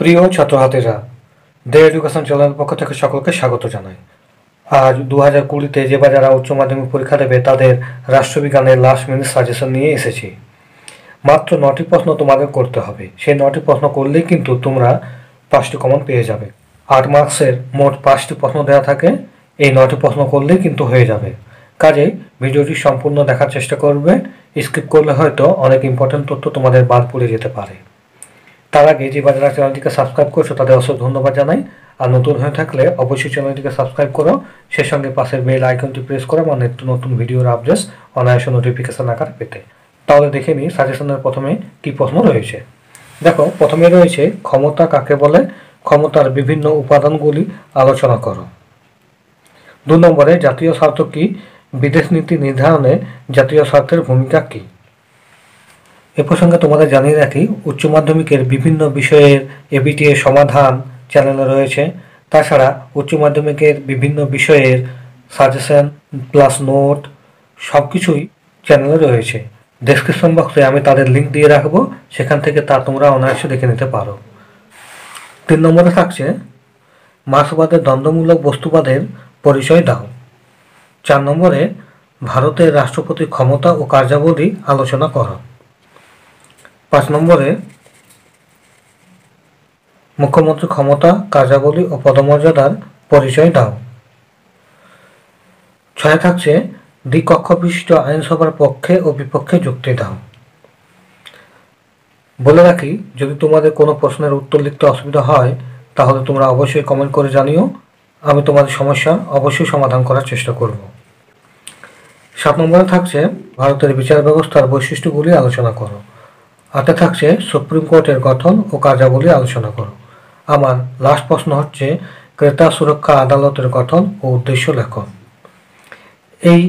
প্রিয় ছাত্রছাত্রীরা দে এডুকেশন চ্যানেলের পক্ষ থেকে সকলকে স্বাগত জানাই আজ দু হাজার কুড়িতে যে বা যারা উচ্চ মাধ্যমিক পরীক্ষা দেবে তাদের রাষ্ট্রবিজ্ঞানের লাস্ট মিনিট সাজেশন নিয়ে এসেছি মাত্র নটি প্রশ্ন তোমাদের করতে হবে সেই নটি প্রশ্ন করলেই কিন্তু তোমরা পাঁচটি কমন পেয়ে যাবে আট মার্কসের মোট পাঁচটি প্রশ্ন দেওয়া থাকে এই নটি প্রশ্ন করলেই কিন্তু হয়ে যাবে কাজে ভিডিওটি সম্পূর্ণ দেখার চেষ্টা করবে স্কিপ করলে হয়তো অনেক ইম্পর্টেন্ট তথ্য তোমাদের বাদ পড়ে যেতে পারে তার আগে যে বাজারা চ্যানেলটিকে সাবস্ক্রাইব করছো তাদের অবশ্যই ধন্যবাদ জানাই আর নতুন হয়ে থাকলে অবশ্যই চ্যানেলটিকে সাবস্ক্রাইব করো সেই সঙ্গে পাশের বেল আইকনটি প্রেস করো আমার মানে নিত্য নতুন ভিডিওর আপডেটস অনায়াসে নোটিফিকেশান আকার পেতে তাহলে দেখে নিই সাজেশনের প্রথমে কি প্রশ্ন রয়েছে দেখো প্রথমে রয়েছে ক্ষমতা কাকে বলে ক্ষমতার বিভিন্ন উপাদানগুলি আলোচনা করো দু নম্বরে জাতীয় স্বার্থ কী বিদেশ নীতি নির্ধারণে জাতীয় স্বার্থের ভূমিকা কী এ প্রসঙ্গে তোমাদের জানিয়ে রাখি উচ্চ মাধ্যমিকের বিভিন্ন বিষয়ের এবিটি এর সমাধান চ্যানেলে রয়েছে তাছাড়া উচ্চ মাধ্যমিকের বিভিন্ন বিষয়ের সাজেশন প্লাস নোট সব কিছুই চ্যানেলে রয়েছে ডেসক্রিপশন বক্সে আমি তাদের লিঙ্ক দিয়ে রাখবো সেখান থেকে তা তোমরা অনায়াসে দেখে নিতে পারো তিন নম্বরে থাকছে মাসবাদের দ্বন্দ্বমূলক বস্তুবাদের পরিচয় দাও চার নম্বরে ভারতের রাষ্ট্রপতি ক্ষমতা ও কার্যাবলী আলোচনা করো পাঁচ নম্বরে মুখ্যমন্ত্রী ক্ষমতা কার্যাবলী ও পদমর্যাদার পরিচয় দাও ছয় থাকছে দ্বিকক্ষ বিশিষ্ট আইনসভার পক্ষে ও বিপক্ষে যুক্তি দাও বলে রাখি যদি তোমাদের কোনো প্রশ্নের উত্তর লিখতে অসুবিধা হয় তাহলে তোমরা অবশ্যই কমেন্ট করে জানিও আমি তোমাদের সমস্যা অবশ্যই সমাধান করার চেষ্টা করব সাত নম্বরে থাকছে ভারতের বিচার ব্যবস্থার বৈশিষ্ট্যগুলি আলোচনা করো হাতে থাকছে সুপ্রিম কোর্টের গঠন ও কার্যাবলী আলোচনা করো আমার লাস্ট প্রশ্ন হচ্ছে ক্রেতা সুরক্ষা আদালতের গঠন ও উদ্দেশ্য লেখো এই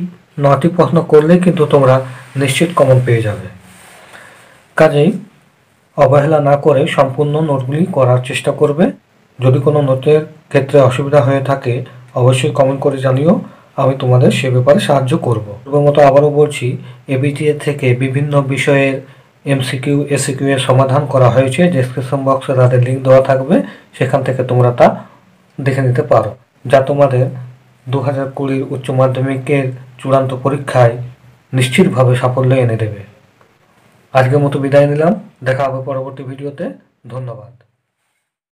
নটি প্রশ্ন করলে কিন্তু তোমরা নিশ্চিত কমন পেয়ে যাবে কাজেই অবহেলা না করে সম্পূর্ণ নোটগুলি করার চেষ্টা করবে যদি কোনো নোটের ক্ষেত্রে অসুবিধা হয়ে থাকে অবশ্যই কমেন্ট করে জানিও আমি তোমাদের সে ব্যাপারে সাহায্য করব মতো আবারও বলছি এবিটিএ থেকে বিভিন্ন বিষয়ের এমসিকিউ এসিকিউ এর সমাধান করা হয়েছে ডিসক্রিপশন বক্সে তাদের লিঙ্ক দেওয়া থাকবে সেখান থেকে তোমরা তা দেখে নিতে পারো যা তোমাদের দু হাজার কুড়ির উচ্চ মাধ্যমিকের চূড়ান্ত পরীক্ষায় নিশ্চিতভাবে সাফল্য এনে দেবে আজকের মতো বিদায় নিলাম দেখা হবে পরবর্তী ভিডিওতে ধন্যবাদ